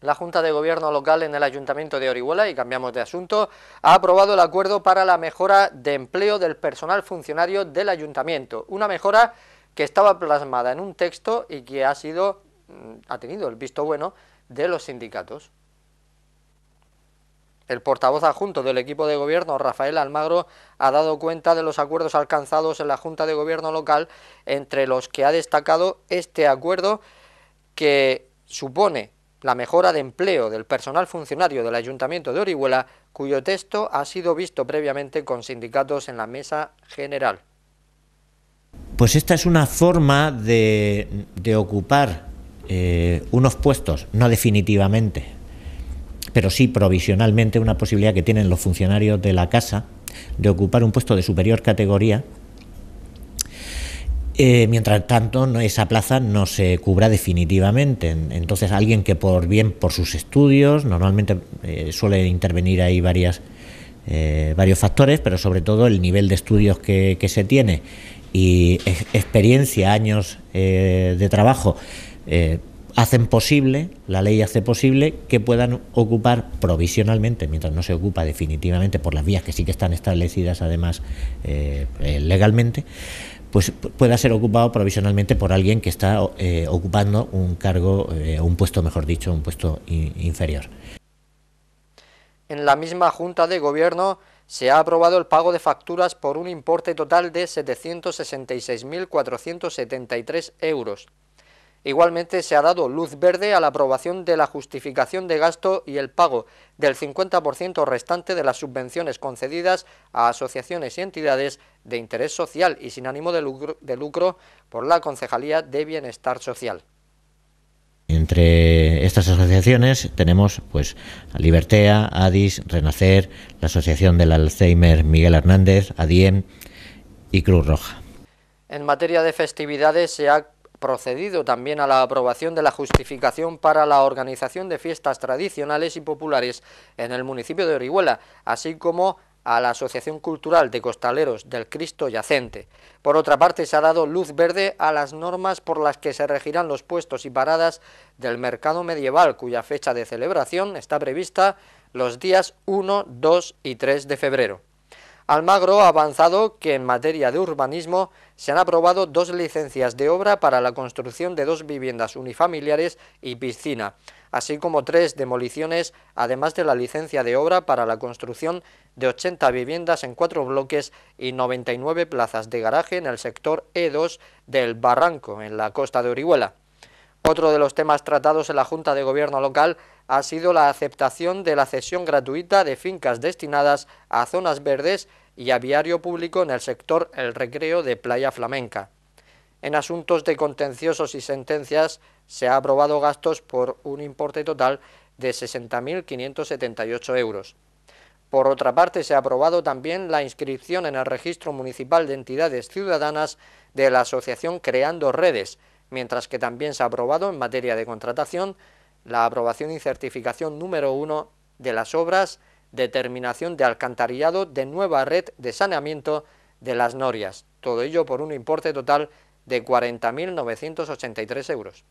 La Junta de Gobierno Local en el Ayuntamiento de Orihuela, y cambiamos de asunto, ha aprobado el acuerdo para la mejora de empleo del personal funcionario del Ayuntamiento, una mejora que estaba plasmada en un texto y que ha, sido, mm, ha tenido el visto bueno de los sindicatos. El portavoz adjunto del equipo de gobierno, Rafael Almagro, ha dado cuenta de los acuerdos alcanzados en la Junta de Gobierno local, entre los que ha destacado este acuerdo que supone la mejora de empleo del personal funcionario del Ayuntamiento de Orihuela, cuyo texto ha sido visto previamente con sindicatos en la mesa general. Pues esta es una forma de, ocupar eh, unos puestos, no definitivamente, pero sí provisionalmente una posibilidad que tienen los funcionarios de la casa de ocupar un puesto de superior categoría eh, mientras tanto, esa plaza no se cubra definitivamente. Entonces, alguien que por bien por sus estudios, normalmente eh, suele intervenir ahí varias, eh, varios factores, pero sobre todo el nivel de estudios que, que se tiene y experiencia, años de trabajo, hacen posible, la ley hace posible que puedan ocupar provisionalmente, mientras no se ocupa definitivamente por las vías que sí que están establecidas además legalmente, pues pueda ser ocupado provisionalmente por alguien que está eh, ocupando un cargo, o eh, un puesto, mejor dicho, un puesto inferior. En la misma Junta de Gobierno se ha aprobado el pago de facturas por un importe total de 766.473 euros, Igualmente se ha dado luz verde a la aprobación de la justificación de gasto y el pago del 50% restante de las subvenciones concedidas a asociaciones y entidades de interés social y sin ánimo de lucro, por la Concejalía de Bienestar Social. Entre estas asociaciones tenemos pues a Libertea, ADIS, Renacer, la Asociación del Alzheimer Miguel Hernández, ADIEN y Cruz Roja. En materia de festividades se ha procedido también a la aprobación de la justificación para la organización de fiestas tradicionales y populares en el municipio de Orihuela, así como a la Asociación Cultural de Costaleros del Cristo Yacente. Por otra parte, se ha dado luz verde a las normas por las que se regirán los puestos y paradas del mercado medieval, cuya fecha de celebración está prevista los días 1, 2 y 3 de febrero. Almagro ha avanzado que en materia de urbanismo se han aprobado dos licencias de obra para la construcción de dos viviendas unifamiliares y piscina, así como tres demoliciones, además de la licencia de obra para la construcción de 80 viviendas en cuatro bloques y 99 plazas de garaje en el sector E2 del Barranco, en la costa de Orihuela. Otro de los temas tratados en la Junta de Gobierno local ha sido la aceptación de la cesión gratuita de fincas destinadas a zonas verdes y a viario público en el sector El Recreo de Playa Flamenca. En asuntos de contenciosos y sentencias se ha aprobado gastos por un importe total de 60.578 euros. Por otra parte, se ha aprobado también la inscripción en el Registro Municipal de Entidades Ciudadanas de la Asociación Creando Redes, mientras que también se ha aprobado en materia de contratación la aprobación y certificación número uno de las obras de terminación de alcantarillado de nueva red de saneamiento de las Norias, todo ello por un importe total de 40.983 euros.